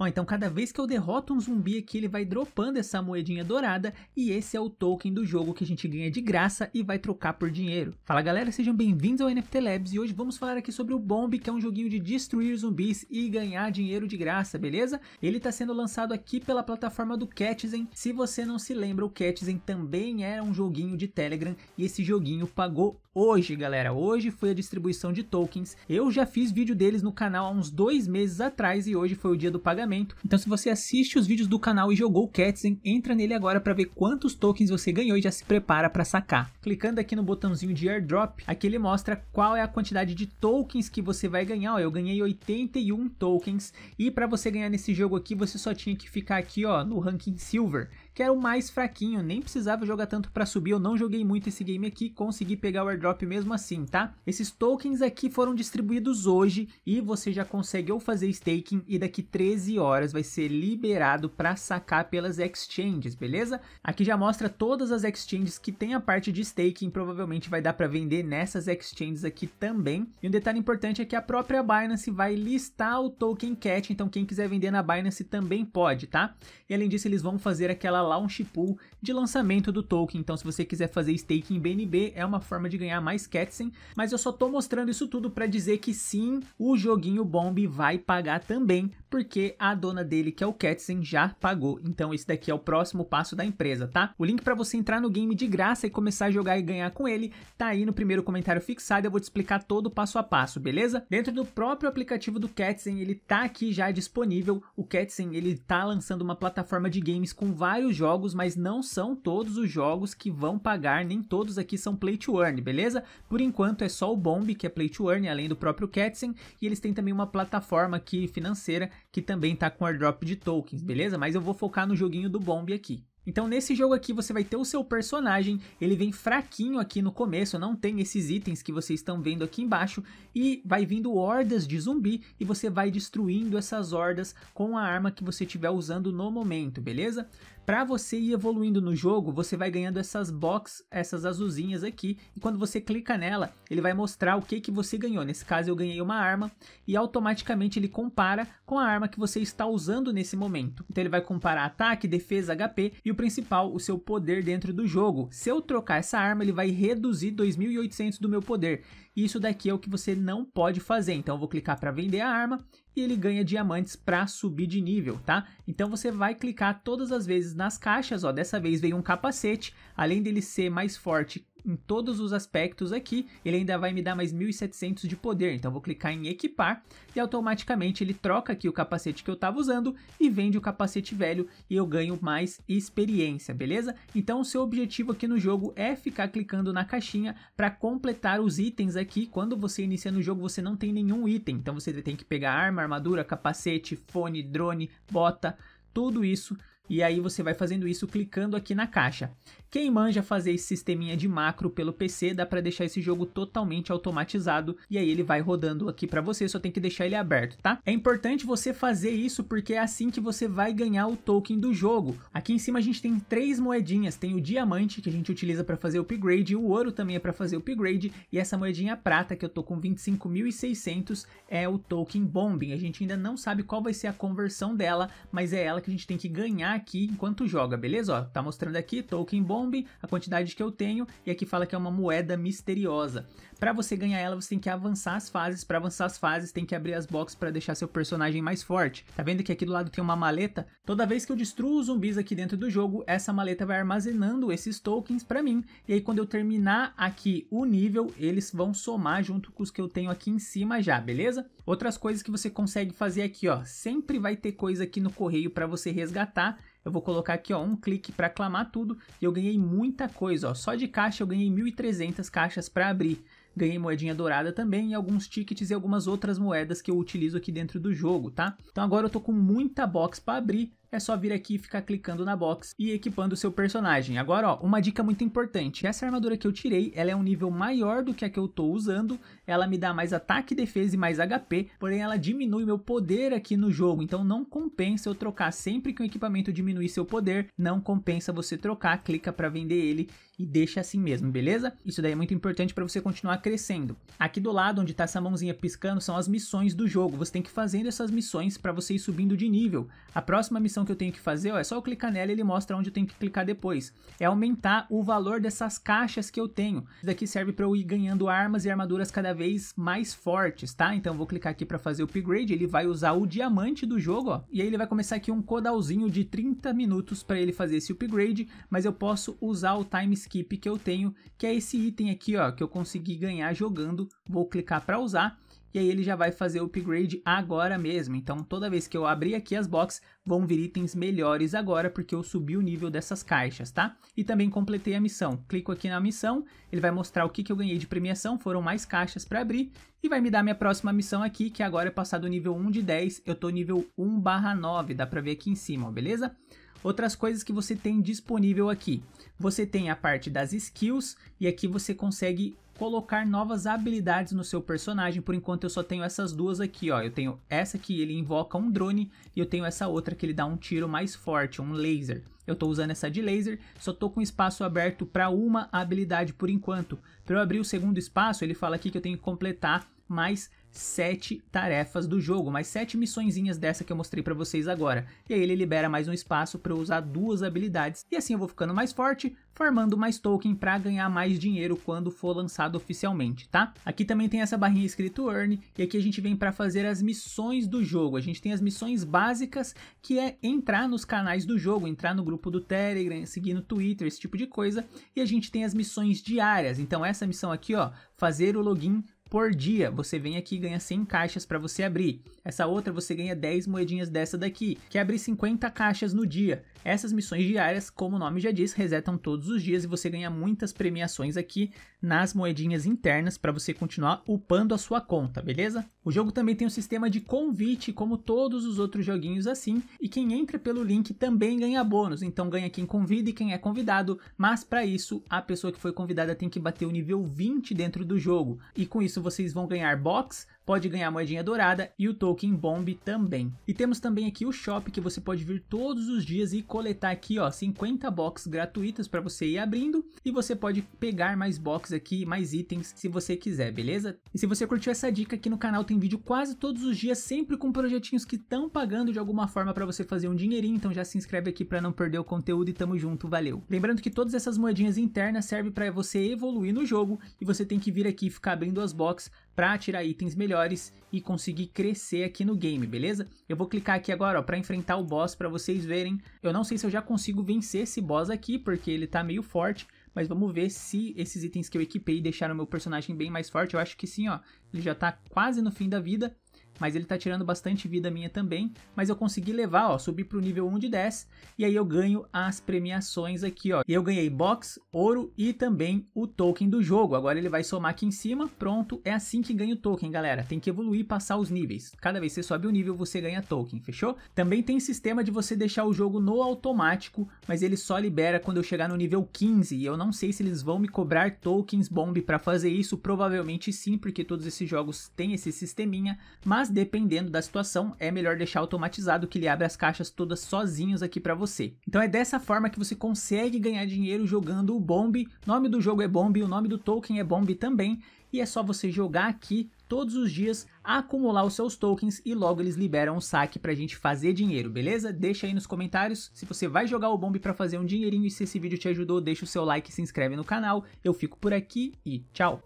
Ó, então cada vez que eu derroto um zumbi aqui, ele vai dropando essa moedinha dourada e esse é o token do jogo que a gente ganha de graça e vai trocar por dinheiro. Fala galera, sejam bem-vindos ao NFT Labs e hoje vamos falar aqui sobre o Bomb, que é um joguinho de destruir zumbis e ganhar dinheiro de graça, beleza? Ele está sendo lançado aqui pela plataforma do Catizen. Se você não se lembra, o Catizen também era um joguinho de Telegram e esse joguinho pagou hoje, galera. Hoje foi a distribuição de tokens. Eu já fiz vídeo deles no canal há uns dois meses atrás e hoje foi o dia do pagamento então se você assiste os vídeos do canal e jogou Ketzen, entra nele agora para ver quantos tokens você ganhou e já se prepara para sacar. Clicando aqui no botãozinho de airdrop, aqui ele mostra qual é a quantidade de tokens que você vai ganhar. Ó, eu ganhei 81 tokens e para você ganhar nesse jogo aqui, você só tinha que ficar aqui ó, no ranking silver, que era o mais fraquinho, nem precisava jogar tanto para subir, eu não joguei muito esse game aqui, consegui pegar o airdrop mesmo assim, tá? Esses tokens aqui foram distribuídos hoje e você já consegue ou fazer staking e daqui 13 horas vai ser liberado para sacar pelas exchanges, beleza? Aqui já mostra todas as exchanges que tem a parte de staking, provavelmente vai dar para vender nessas exchanges aqui também. E um detalhe importante é que a própria Binance vai listar o token cat, então quem quiser vender na Binance também pode, tá? E além disso, eles vão fazer aquela lá um Shippul de lançamento do token, então se você quiser fazer stake em BNB é uma forma de ganhar mais Ketsen, mas eu só tô mostrando isso tudo para dizer que sim, o joguinho Bomb vai pagar também, porque a dona dele, que é o Ketsen, já pagou, então esse daqui é o próximo passo da empresa, tá? O link para você entrar no game de graça e começar a jogar e ganhar com ele tá aí no primeiro comentário fixado, eu vou te explicar todo passo a passo, beleza? Dentro do próprio aplicativo do Ketsen, ele tá aqui já disponível, o Ketsen ele tá lançando uma plataforma de games com vários jogos, mas não são todos os jogos que vão pagar, nem todos aqui são play to earn, beleza? Por enquanto é só o Bomb que é play to earn, além do próprio Ketsen, e eles têm também uma plataforma aqui financeira que também tá com airdrop de tokens, beleza? Mas eu vou focar no joguinho do Bomb aqui. Então nesse jogo aqui você vai ter o seu personagem, ele vem fraquinho aqui no começo, não tem esses itens que vocês estão vendo aqui embaixo, e vai vindo hordas de zumbi e você vai destruindo essas hordas com a arma que você estiver usando no momento, beleza? Para você ir evoluindo no jogo, você vai ganhando essas box, essas azulzinhas aqui, e quando você clica nela, ele vai mostrar o que, que você ganhou. Nesse caso eu ganhei uma arma, e automaticamente ele compara com a arma que você está usando nesse momento. Então ele vai comparar ataque, defesa, HP, e o principal, o seu poder dentro do jogo. Se eu trocar essa arma, ele vai reduzir 2.800 do meu poder. Isso daqui é o que você não pode fazer, então eu vou clicar para vender a arma e ele ganha diamantes para subir de nível, tá? Então você vai clicar todas as vezes nas caixas, ó, dessa vez veio um capacete, além dele ser mais forte em todos os aspectos aqui, ele ainda vai me dar mais 1700 de poder, então vou clicar em equipar e automaticamente ele troca aqui o capacete que eu estava usando e vende o capacete velho e eu ganho mais experiência, beleza? Então o seu objetivo aqui no jogo é ficar clicando na caixinha para completar os itens aqui, quando você inicia no jogo você não tem nenhum item, então você tem que pegar arma, armadura, capacete, fone, drone, bota, tudo isso e aí você vai fazendo isso clicando aqui na caixa. Quem manja fazer esse sisteminha de macro pelo PC, dá para deixar esse jogo totalmente automatizado e aí ele vai rodando aqui para você, só tem que deixar ele aberto, tá? É importante você fazer isso porque é assim que você vai ganhar o token do jogo. Aqui em cima a gente tem três moedinhas, tem o diamante que a gente utiliza para fazer o upgrade, o ouro também é para fazer o upgrade e essa moedinha prata que eu tô com 25.600 é o token bombing. A gente ainda não sabe qual vai ser a conversão dela, mas é ela que a gente tem que ganhar aqui enquanto joga, beleza? Ó, tá mostrando aqui token bombing Kombi, a quantidade que eu tenho, e aqui fala que é uma moeda misteriosa. Para você ganhar ela, você tem que avançar as fases, para avançar as fases tem que abrir as boxes para deixar seu personagem mais forte. Tá vendo que aqui do lado tem uma maleta? Toda vez que eu destruo os zumbis aqui dentro do jogo, essa maleta vai armazenando esses tokens para mim, e aí quando eu terminar aqui o nível, eles vão somar junto com os que eu tenho aqui em cima já, beleza? Outras coisas que você consegue fazer aqui, ó, sempre vai ter coisa aqui no correio para você resgatar, eu vou colocar aqui ó, um clique para clamar tudo e eu ganhei muita coisa. Ó. Só de caixa eu ganhei 1.300 caixas para abrir. Ganhei moedinha dourada também e alguns tickets e algumas outras moedas que eu utilizo aqui dentro do jogo, tá? Então agora eu tô com muita box para abrir, é só vir aqui e ficar clicando na box e equipando o seu personagem. Agora, ó, uma dica muito importante. Essa armadura que eu tirei, ela é um nível maior do que a que eu tô usando. Ela me dá mais ataque, defesa e mais HP, porém ela diminui meu poder aqui no jogo. Então não compensa eu trocar sempre que o equipamento diminui seu poder, não compensa você trocar, clica para vender ele e deixa assim mesmo, beleza? Isso daí é muito importante para você continuar crescendo. Aqui do lado, onde está essa mãozinha piscando, são as missões do jogo. Você tem que ir fazendo essas missões para você ir subindo de nível. A próxima missão que eu tenho que fazer, ó, é só eu clicar nela e ele mostra onde eu tenho que clicar depois. É aumentar o valor dessas caixas que eu tenho. Isso daqui serve para eu ir ganhando armas e armaduras cada vez mais fortes, tá? Então vou clicar aqui para fazer o upgrade, ele vai usar o diamante do jogo, ó, e aí ele vai começar aqui um codalzinho de 30 minutos para ele fazer esse upgrade, mas eu posso usar o time skip que eu tenho, que é esse item aqui, ó, que eu consegui ganhar jogando, vou clicar para usar, e aí ele já vai fazer o upgrade agora mesmo. Então toda vez que eu abrir aqui as boxes, vão vir itens melhores agora, porque eu subi o nível dessas caixas, tá? E também completei a missão. Clico aqui na missão, ele vai mostrar o que, que eu ganhei de premiação, foram mais caixas para abrir, e vai me dar minha próxima missão aqui, que agora é passar do nível 1 de 10, eu tô nível 1 barra 9, dá para ver aqui em cima, ó, beleza? Outras coisas que você tem disponível aqui. Você tem a parte das skills e aqui você consegue colocar novas habilidades no seu personagem. Por enquanto eu só tenho essas duas aqui, ó. Eu tenho essa que ele invoca um drone e eu tenho essa outra que ele dá um tiro mais forte, um laser. Eu estou usando essa de laser, só estou com espaço aberto para uma habilidade por enquanto. Para eu abrir o segundo espaço, ele fala aqui que eu tenho que completar mais sete tarefas do jogo, mais sete missõezinhas dessa que eu mostrei para vocês agora. E aí ele libera mais um espaço para eu usar duas habilidades. E assim eu vou ficando mais forte, farmando mais token para ganhar mais dinheiro quando for lançado oficialmente, tá? Aqui também tem essa barrinha escrito Earn, e aqui a gente vem para fazer as missões do jogo. A gente tem as missões básicas, que é entrar nos canais do jogo, entrar no grupo do Telegram, seguir no Twitter, esse tipo de coisa. E a gente tem as missões diárias. Então essa missão aqui, ó, fazer o login por dia. Você vem aqui e ganha 100 caixas para você abrir. Essa outra você ganha 10 moedinhas dessa daqui, que abre 50 caixas no dia. Essas missões diárias, como o nome já diz, resetam todos os dias e você ganha muitas premiações aqui nas moedinhas internas para você continuar upando a sua conta, beleza? O jogo também tem um sistema de convite, como todos os outros joguinhos assim, e quem entra pelo link também ganha bônus, então ganha quem convida e quem é convidado, mas para isso a pessoa que foi convidada tem que bater o nível 20 dentro do jogo, e com isso se vocês vão ganhar box, pode ganhar moedinha dourada e o token Bomb também. E temos também aqui o shop que você pode vir todos os dias e coletar aqui ó 50 boxes gratuitas para você ir abrindo e você pode pegar mais boxes aqui, mais itens se você quiser, beleza? E se você curtiu essa dica aqui no canal tem vídeo quase todos os dias, sempre com projetinhos que estão pagando de alguma forma para você fazer um dinheirinho, então já se inscreve aqui para não perder o conteúdo e tamo junto, valeu. Lembrando que todas essas moedinhas internas servem para você evoluir no jogo e você tem que vir aqui e ficar abrindo as boxes para tirar itens melhores e conseguir crescer aqui no game, beleza? Eu vou clicar aqui agora para enfrentar o boss para vocês verem. Eu não sei se eu já consigo vencer esse boss aqui, porque ele tá meio forte, mas vamos ver se esses itens que eu equipei deixaram meu personagem bem mais forte. Eu acho que sim, ó, ele já tá quase no fim da vida mas ele tá tirando bastante vida minha também, mas eu consegui levar, ó, subir pro nível 1 de 10, e aí eu ganho as premiações aqui, ó. E eu ganhei box, ouro e também o token do jogo. Agora ele vai somar aqui em cima, pronto, é assim que ganha o token, galera. Tem que evoluir e passar os níveis. Cada vez que você sobe o nível, você ganha token, fechou? Também tem sistema de você deixar o jogo no automático, mas ele só libera quando eu chegar no nível 15, e eu não sei se eles vão me cobrar tokens bomb para fazer isso, provavelmente sim, porque todos esses jogos têm esse sisteminha, mas mas dependendo da situação, é melhor deixar automatizado que ele abre as caixas todas sozinhos aqui para você. Então é dessa forma que você consegue ganhar dinheiro jogando o Bomb, nome do jogo é Bomb, o nome do token é Bomb também, e é só você jogar aqui todos os dias, acumular os seus tokens e logo eles liberam o saque pra gente fazer dinheiro, beleza? Deixa aí nos comentários se você vai jogar o Bomb para fazer um dinheirinho e se esse vídeo te ajudou, deixa o seu like, e se inscreve no canal. Eu fico por aqui e tchau.